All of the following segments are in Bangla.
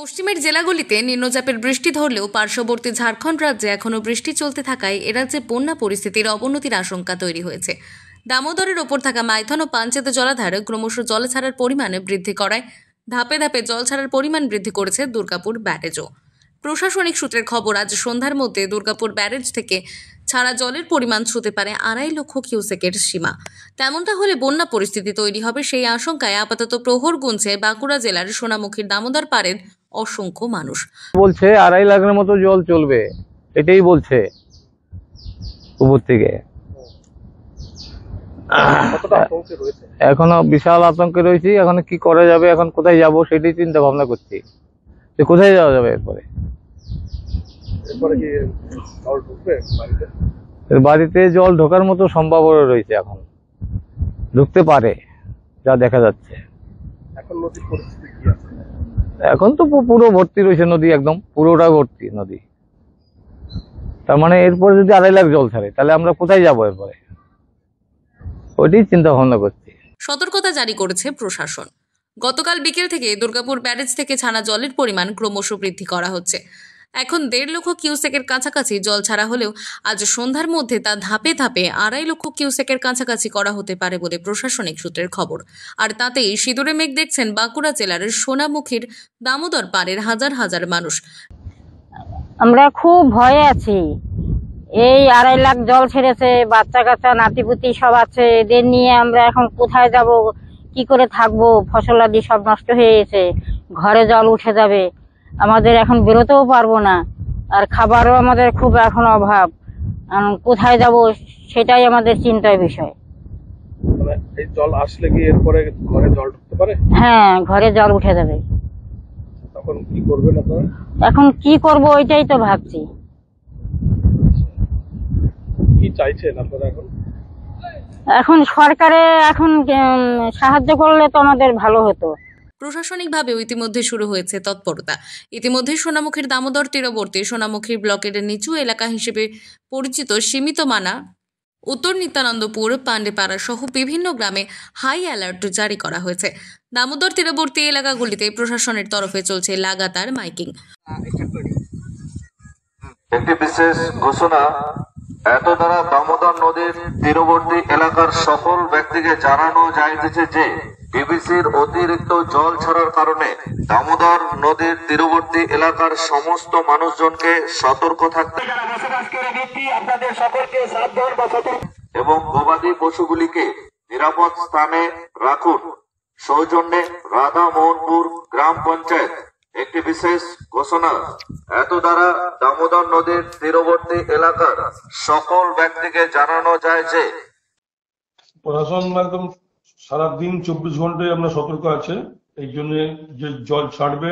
পশ্চিমের জেলাগুলিতে নিম্নচাপের বৃষ্টি ধরলেও পার্শ্ববর্তী ঝাড়খণ্ড রাজ্যে এখনও বৃষ্টি চলতে থাকায় এরাজ্যে বন্যা পরিস্থিতির অবনতির আশঙ্কা তৈরি হয়েছে দামোদরের ওপর থাকা মাইথন ও পাঞ্চেত জলাধারে ক্রমশ জল ছাড়ার পরিমাণে বৃদ্ধি করায় ধাপে ধাপে জল ছাড়ার পরিমাণ বৃদ্ধি করেছে দুর্গাপুর ব্যারেজও প্রশাসনিক সূত্রের খবর আজ সন্ধ্যার মধ্যে দুর্গাপুর ব্যারেজ থেকে ছাড়া জলের পরিমাণ ছুতে পারে আড়াই লক্ষ কিউসেকের সীমা তেমনটা হলে বন্যা পরিস্থিতি তৈরি হবে সেই আশঙ্কায় আপাতত প্রহর গুনছে বাঁকুড়া জেলার সোনামুখীর দামোদর পারেন অসংখ্য মানুষ বলছে আড়াই লাখের মতো জল চলবে এটাই বলছে উপর থেকে এখনো বিশাল আতঙ্কে রয়েছি এখন কি করা যাবে এখন কোথায় যাব সেটাই চিন্তা ভাবনা করছি যে কোথায় যাওয়া যাবে এরপরে বাড়িতে জল ঢোকার মতো সম্ভাবনা রয়েছে এখন ঢুকতে পারে যা দেখা যাচ্ছে এখন নদীর পরিস্থিতি কি আছে এখন তো পুরো ভর্তি রয়েছে নদী একদম পুরোটা ভর্তি নদী তার মানে এরপরে যদি আড়াই লাখ জল ছাড়ে তাহলে আমরা কোথায় যাবো এরপরে ওইটি চিন্তা ভাবনা করছি সতর্কতা জারি করেছে প্রশাসন গতকাল বিকেল থেকে দুর্গাপুর ব্যারেজ থেকে ছানা জলের পরিমাণ ক্রমশ বৃদ্ধি করা হচ্ছে এখন দেড় লক্ষ কিউসেকের কাছাকাছি জল ছাড়া হলেও আজ সন্ধ্যার মধ্যে তা ধাপে ধাপে আড়াই লক্ষ কিউসেকের কাছাকাছি করা হতে পারে বলে প্রশাসনিক সূত্রের খবর আর তাতেই সিঁদুরে মেঘ দেখছেন বাঁকুড়া জেলার সোনামুখীর দামোদর পাড়ের হাজার হাজার মানুষ আমরা খুব ভয়ে আছি এই আড়াই লাখ জল ছেড়েছে বাচ্চা কাচ্চা নাতিপুতি সব আছে এদের নিয়ে আমরা এখন কোথায় যাব কি করে থাকবো ফসলাদি সব নষ্ট হয়ে গেছে ঘরে জল উঠে যাবে আমাদের এখন বেরোতেও পারবো না আর খাবারও আমাদের খুব এখন অভাব কোথায় যাব সেটাই আমাদের চিন্তার বিষয় মানে জল আসলে কি এরপরে ঘরে জল ঢুকতে পারে হ্যাঁ ঘরে জল উঠে যাবে তখন কি করবেন এখন কি করব ওইটাই তো ভাবছি কি চাইছেন আপনারা এখন এখন সরকারে এখন সাহায্য করলে তো আমাদের ভালো হতো প্রশাসনিকভাবেও ইতিমধ্যে শুরু হয়েছে তৎপরতা ইতিমধ্যে সোনামুখীর দামোদর তীরবর্তী সোনামুখী ব্লকের নিচু এলাকা হিসেবে পরিচিত সীমিত মানা উত্তর নিত্যানন্দপুর পাণ্ডেপাড়া সহ বিভিন্ন গ্রামে হাই অ্যালার্ট জারি করা হয়েছে দামোদর তীরবর্তী এলাকাগুলিতে প্রশাসনের তরফে চলছে লাগাতার মাইকিং একটি বিশেষ ঘোষণা এত দ্বারা দামোদর নদীর তীরবর্তী এলাকার সকল ব্যক্তিকে জানানো যাইতেছে যে বিবিসির অতিরিক্ত জল ছড়ার কারণে দামোদর নদীর তীরবর্তী এলাকার সমস্ত মানুষজনকে সতর্ক থাকতে এবং গবাদি পশুগুলিকে নিরাপদ স্থানে রাখুন সৌজন্যে রাধা মোহনপুর গ্রাম পঞ্চায়েত একটি বিশেষ ঘোষণা এত দ্বারা দামোদর নদীর তীরবর্তী এলাকার সকল ব্যক্তিকে জানানো যায় যে প্রশাসন একদম সারাদিন চব্বিশ ঘন্টায় আমরা সতর্ক আছে এই জন্য যে জল ছাড়বে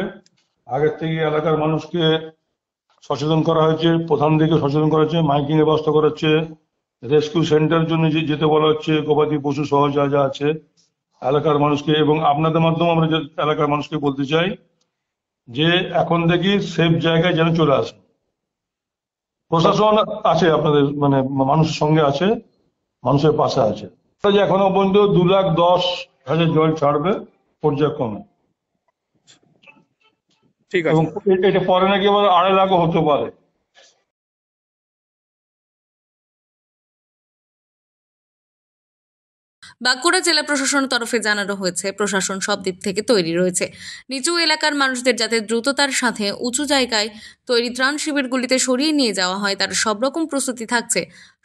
আগের থেকে এলাকার মানুষকে সচেতন করা হয়েছে প্রধান দিকে সচেতন করা হয়েছে মাইকিং এর ব্যবস্থা করা হচ্ছে রেস্কিউ সেন্টার জন্য যেতে বলা হচ্ছে গবাদি পশু সহ যা যা আছে এলাকার মানুষকে এবং আপনাদের মাধ্যমে আমরা এলাকার মানুষকে বলতে চাই যে এখন দেখি সেফ জায়গায় যেন চলে আসে প্রশাসন আছে আপনাদের মানে মানুষের সঙ্গে আছে মানুষের পাশে আছে এখনো পর্যন্ত দু লাখ দশ হাজার জল ছাড়বে পর্যায়ক্রমে ঠিক আছে এবং এটা পরে নাকি আবার আড়াই লাখও হতে পারে বাঁকুড়া জেলা প্রশাসনের তরফে জানানো হয়েছে প্রশাসন সব দিক থেকে তৈরি রয়েছে নিচু এলাকার মানুষদের যাতে দ্রুততার সাথে উঁচু জায়গায় তৈরি ত্রাণ শিবিরগুলিতে সরিয়ে নিয়ে যাওয়া হয় তার সব রকম প্রস্তুতি থাকছে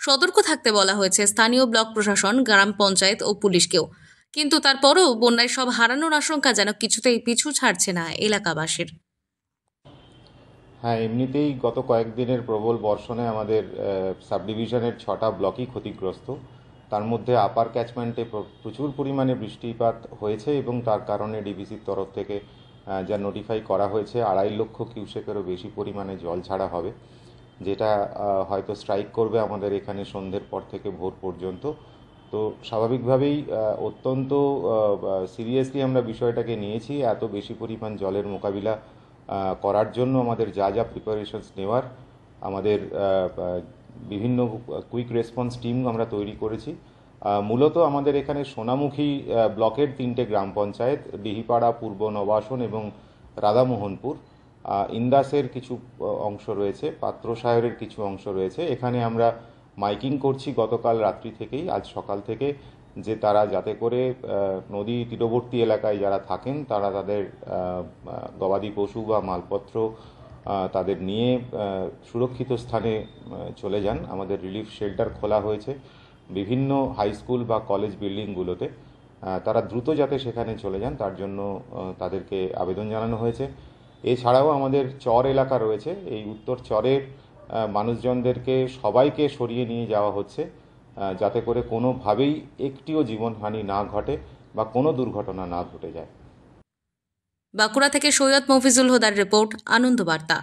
সতর্ক থাকতে বলা হয়েছে স্থানীয় ব্লক প্রশাসন গ্রাম পঞ্চায়েত ও পুলিশকেও কিন্তু তারপরও বন্যায় সব হারানোর আশঙ্কা যেন কিছুতেই পিছু ছাড়ছে না এলাকাবাসীর হ্যাঁ এমনিতেই গত কয়েকদিনের প্রবল বর্ষণে আমাদের সাবডিভিশনের ছটা ব্লকই ক্ষতিগ্রস্ত তার মধ্যে আপার ক্যাচমেন্টে প্রচুর পরিমাণে বৃষ্টিপাত হয়েছে এবং তার কারণে ডিবিসির তরফ থেকে যা নোটিফাই করা হয়েছে আড়াই লক্ষ কিউসেকেরও বেশি পরিমাণে জল ছাড়া হবে যেটা হয়তো স্ট্রাইক করবে আমাদের এখানে সন্ধ্যের পর থেকে ভোর পর্যন্ত তো স্বাভাবিকভাবেই অত্যন্ত সিরিয়াসলি আমরা বিষয়টাকে নিয়েছি এত বেশি পরিমাণ জলের মোকাবিলা করার জন্য আমাদের যা যা প্রিপারেশনস নেওয়ার আমাদের বিভিন্ন কুইক রেসপন্স টিম আমরা তৈরি করেছি মূলত আমাদের এখানে সোনামুখী ব্লকের তিনটে গ্রাম পঞ্চায়েত বিহিপাড়া পূর্ব নবাসন এবং রাধামোহনপুর ইন্দাসের কিছু অংশ রয়েছে সাহেবের কিছু অংশ রয়েছে এখানে আমরা মাইকিং করছি গতকাল রাত্রি থেকেই আজ সকাল থেকে যে তারা যাতে করে নদী তীরবর্তী এলাকায় যারা থাকেন তারা তাদের গবাদি পশু বা মালপত্র তাদের নিয়ে সুরক্ষিত স্থানে চলে যান আমাদের রিলিফ শেল্টার খোলা হয়েছে বিভিন্ন হাই স্কুল বা কলেজ বিল্ডিংগুলোতে তারা দ্রুত যাতে সেখানে চলে যান তার জন্য তাদেরকে আবেদন জানানো হয়েছে এছাড়াও আমাদের চর এলাকা রয়েছে এই উত্তর চরের মানুষজনদেরকে সবাইকে সরিয়ে নিয়ে যাওয়া হচ্ছে যাতে করে কোনোভাবেই একটিও জীবনহানি না ঘটে বা কোনো দুর্ঘটনা না ঘটে যায় বাঁকুড়া থেকে সৈয়দ মফিজুল হুদার রিপোর্ট আনন্দবার্তা